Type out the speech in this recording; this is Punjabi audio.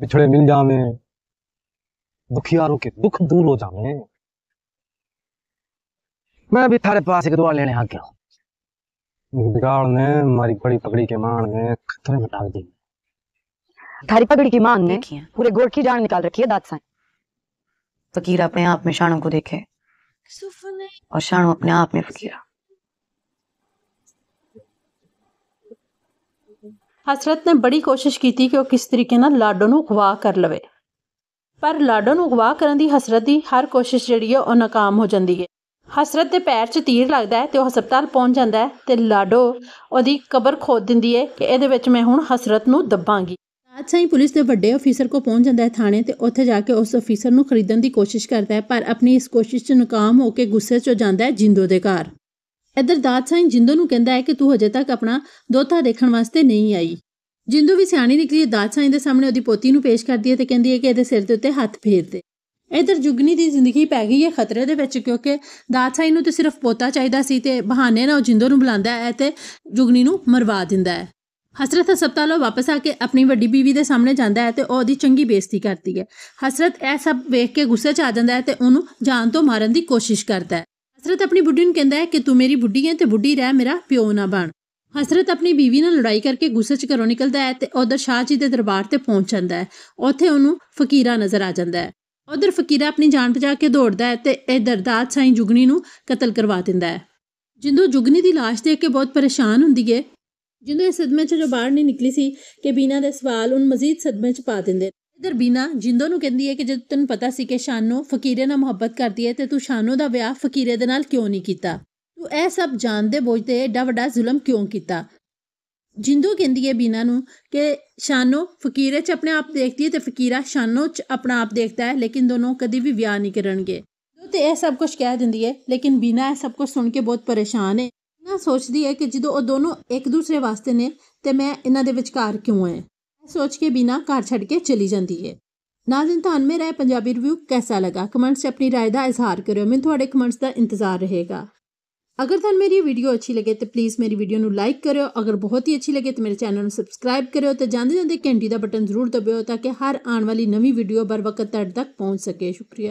बिछड़े मिल जावे दुखियारों के दुख दूर हो जावे मैं भी थारे पास एक दुआ लेने आ गया बिगाड़ ने मारी बड़ी पगड़ी के मान ने खतरे में डाल दी थारी पगड़ी की मान ने पूरे गोड़ की जान निकाल रखी है दांत साई फकीर अपने आप में शानों को देखे और शानों अपने आप में फकीरा ਹਸਰਤ ਨੇ ਬੜੀ ਕੋਸ਼ਿਸ਼ ਕੀਤੀ ਕਿ ਉਹ ਕਿਸ ਤਰੀਕੇ ਨਾਲ ਲਾਡੋ ਨੂੰ ਅਗਵਾ ਕਰ ਲਵੇ ਪਰ ਲਾਡੋ ਨੂੰ ਅਗਵਾ ਕਰਨ ਦੀ ਹਸਰਤ ਦੀ ਹਰ ਕੋਸ਼ਿਸ਼ ਜਿਹੜੀ ਹੈ ਉਹ ਨਾਕਾਮ ਹੋ ਜਾਂਦੀ ਹੈ ਹਸਰਤ ਦੇ ਪੈਰ 'ਚ ਤੀਰ ਲੱਗਦਾ ਹੈ ਤੇ ਉਹ ਹਸਪਤਾਲ ਪਹੁੰਚ ਜਾਂਦਾ ਹੈ ਤੇ ਲਾਡੋ ਉਹਦੀ ਕਬਰ ਖੋਦ ਦਿੰਦੀ ਹੈ ਕਿ ਇਹਦੇ ਵਿੱਚ ਮੈਂ ਹੁਣ ਹਸਰਤ ਨੂੰ ਦੱਬਾਂਗੀ ਅੱਛਾ ਹੀ ਪੁਲਿਸ ਦੇ ਵੱਡੇ ਅਫੀਸਰ ਕੋ ਪਹੁੰਚ ਜਾਂਦਾ ਹੈ ਥਾਣੇ ਤੇ ਉੱਥੇ ਜਾ ਕੇ ਉਸ ਅਫੀਸਰ ਨੂੰ ਖਰੀਦਣ ਦੀ ਕੋਸ਼ਿਸ਼ ਕਰਦਾ ਹੈ ਪਰ ਆਪਣੀ ਇਸ ਕੋਸ਼ਿਸ਼ 'ਚ ਨਾਕਾਮ ਹੋ ਕੇ ਗੁੱਸੇ 'ਚ ਜਾਂਦਾ ਹੈ ਜਿੰਦੋ ਦੇ ਘਰ ਇਧਰ ਦਾਤ ਸਾਈਂ ਜਿੰਦੂ ਨੂੰ ਕਹਿੰਦਾ ਹੈ ਕਿ ਤੂੰ ਹਜੇ ਤੱਕ ਆਪਣਾ ਦੋਤਾ ਦੇਖਣ ਵਾਸਤੇ ਨਹੀਂ ਆਈ ਜਿੰਦੂ ਵੀ ਸਿਆਣੀ ਨਿਕਲੀ ਦਾਤ ਸਾਈਂ ਦੇ ਸਾਹਮਣੇ ਉਹਦੀ ਪੋਤੀ ਨੂੰ ਪੇਸ਼ ਕਰਦੀ ਹੈ ਤੇ ਕਹਿੰਦੀ ਹੈ ਕਿ ਇਹਦੇ ਸਿਰ ਦੇ ਉੱਤੇ ਹੱਥ ਫੇਰ ਦੇ ਇਧਰ ਜੁਗਨੀ ਦੀ ਜ਼ਿੰਦਗੀ ਪੈ ਗਈ ਹੈ ਖਤਰੇ ਦੇ ਵਿੱਚ ਕਿਉਂਕਿ ਦਾਤ ਸਾਈਂ ਨੂੰ ਤੇ ਸਿਰਫ ਪੋਤਾ ਚਾਹੀਦਾ ਸੀ ਤੇ ਬਹਾਨੇ ਨਾਲ ਉਹ ਜਿੰਦੂ ਨੂੰ ਬੁਲਾਉਂਦਾ ਹੈ ਤੇ ਜੁਗਨੀ ਨੂੰ ਮਰਵਾ ਦਿੰਦਾ ਹੈ ਹਸਰਤ ਹਸਪਤਾਲੋਂ ਵਾਪਸ ਆ ਕੇ ਆਪਣੀ ਵੱਡੀ ਬੀਵੀ ਦੇ ਸਾਹਮਣੇ ਜਾਂਦਾ ਹੈ ਤੇ ਉਹ ਉਹਦੀ ਚੰਗੀ ਬੇਇੱਜ਼ਤੀ ਕਰਦੀ ਹੈ ਹਸਰਤ ਇਹ ਸਭ ਵੇਖ ਕੇ ਗੁੱਸੇ 'ਚ ਆ ਜਾਂਦਾ ਹੈ ਤੇ ਉਹਨੂੰ ਜਾਨ ਤੋਂ ਮਾਰਨ ਦੀ ਕੋਸ਼ਿਸ਼ ਕਰਦਾ ਹੈ ਹਸਰਤ ਆਪਣੀ ਬੁੱਢੀ ਨੂੰ ਕਹਿੰਦਾ ਹੈ ਕਿ ਤੂੰ ਮੇਰੀ ਬੁੱਢੀ ਹੈ ਤੇ ਬੁੱਢੀ ਰਹਿ ਮੇਰਾ ਪਿਓ ਨਾ ਬਣ ਹਸਰਤ ਆਪਣੀ ਬੀਵੀ ਨਾਲ ਲੜਾਈ ਕਰਕੇ ਗੁੱਸੇ 'ਚ ਘਰੋਂ ਨਿਕਲਦਾ ਹੈ ਤੇ ਉਧਰ ਸ਼ਾਹ ਜੀ ਦੇ ਦਰਬਾਰ ਤੇ ਪਹੁੰਚ ਜਾਂਦਾ ਹੈ ਉੱਥੇ ਉਹਨੂੰ ਫਕੀਰਾ ਨਜ਼ਰ ਆ ਜਾਂਦਾ ਹੈ ਉਧਰ ਫਕੀਰਾ ਆਪਣੀ ਜਾਨ ਬਚਾ ਕੇ ਦੌੜਦਾ ਹੈ ਤੇ ਇਹ ਦਰਦਾਤ ਸਾਈਂ ਜੁਗਣੀ ਨੂੰ ਕਤਲ ਕਰਵਾ ਦਿੰਦਾ ਹੈ ਜਿੰਦੂ ਜੁਗਣੀ ਦੀ লাশ ਦੇਖ ਕੇ ਬਹੁਤ ਪਰੇਸ਼ਾਨ ਹੁੰਦੀ ਹੈ ਜਿੰਦੂ ਇਸ ਸਦਮੇ 'ਚ ਜੋ ਬਾਹਰ ਨਹੀਂ ਨਿਕਲੀ ਸੀ ਕਿ ਬੀਨਾ ਦੇ ਸਵਾਲ ਉਹਨ ਮਜ਼ੀਦ ਸਦਮੇ 'ਚ ਪਾ ਦਿੰਦੇ ਇਧਰ ਬੀਨਾ ਜਿੰਦੋ ਨੂੰ ਕਹਿੰਦੀ ਹੈ ਕਿ ਜਦ ਤੈਨੂੰ ਪਤਾ ਸੀ ਕਿ ਸ਼ਾਨੋ ਫਕੀਰੇ ਨਾਲ ਮੁਹੱਬਤ ਕਰਦੀ ਹੈ ਤੇ ਤੂੰ ਸ਼ਾਨੋ ਦਾ ਵਿਆਹ ਫਕੀਰੇ ਦੇ ਨਾਲ ਕਿਉਂ ਨਹੀਂ ਕੀਤਾ ਤੂੰ ਇਹ ਸਭ ਜਾਣਦੇ ਬੋਝਦੇ ਐਡਾ ਵੱਡਾ ਜ਼ੁਲਮ ਕਿਉਂ ਕੀਤਾ ਜਿੰਦੋ ਕਹਿੰਦੀ ਹੈ ਬੀਨਾ ਨੂੰ ਕਿ ਸ਼ਾਨੋ ਫਕੀਰੇ 'ਚ ਆਪਣੇ ਆਪ ਦੇਖਦੀ ਹੈ ਤੇ ਫਕੀਰਾ ਸ਼ਾਨੋ 'ਚ ਆਪਣਾ ਆਪ ਦੇਖਦਾ ਹੈ ਲੇਕਿਨ ਦੋਨੋਂ ਕਦੀ ਵੀ ਵਿਆਹ ਨਹੀਂ ਕਰਨਗੇ ਤੇ ਇਹ ਸਭ ਕੁਝ ਕਹਿ ਦਿੰਦੀ ਹੈ ਲੇਕਿਨ ਬੀਨਾ ਇਹ ਸਭ ਕੁਝ ਸੁਣ ਕੇ ਬਹੁਤ ਪਰੇਸ਼ਾਨ ਹੈ ਨਾ ਸੋਚਦੀ ਹੈ ਕਿ ਜਦੋਂ ਉਹ ਦੋਨੋਂ ਇੱਕ ਦੂਸਰੇ ਵਾਸਤੇ ਨੇ ਤੇ ਮੈਂ ਇਹਨਾਂ ਦੇ ਵਿਚਕਾਰ ਕਿਉਂ ਹਾਂ ਸੋਚ ਕੇ ਬਿਨਾ ਘਰ ਛੱਡ ਕੇ ਚਲੀ ਜਾਂਦੀ ਹੈ ਨਾਜ਼ਰੀਨ ਤੁਹਾਨੂੰ ਮੇਰਾ ਇਹ ਪੰਜਾਬੀ ਰਿਵਿਊ ਕਿਹਦਾ ਲੱਗਾ ਕਮੈਂਟਸ 'ਚ ਆਪਣੀ رائے ਦਾ ਇਜ਼ਹਾਰ ਕਰਿਓ ਮੈਂ ਤੁਹਾਡੇ ਕਮੈਂਟਸ ਦਾ ਇੰਤਜ਼ਾਰ ਰਹੇਗਾ ਅਗਰ ਤੁਹਾਨੂੰ ਮੇਰੀ ਵੀਡੀਓ ਅੱਛੀ ਲੱਗੇ ਤੇ ਪਲੀਜ਼ ਮੇਰੀ ਵੀਡੀਓ ਨੂੰ ਲਾਈਕ ਕਰਿਓ ਅਗਰ ਬਹੁਤ ਹੀ ਅੱਛੀ ਲੱਗੇ ਤੇ ਮੇਰੇ ਚੈਨਲ ਨੂੰ ਸਬਸਕ੍ਰਾਈਬ ਕਰਿਓ ਤੇ ਜਾਂਦੇ ਜਾਂਦੇ ਘੰਟੀ ਦਾ ਬਟਨ ਜ਼ਰੂਰ ਦਬਿਓ ਤਾਂ ਕਿ ਹਰ ਆਉਣ ਵਾਲੀ ਨਵੀਂ ਵੀਡੀਓ ਬਰ ਵਕਤ ਤੁਹਾਡੇ ਤੱਕ ਪਹੁੰਚ ਸਕੇ ਸ਼ੁਕਰੀਆ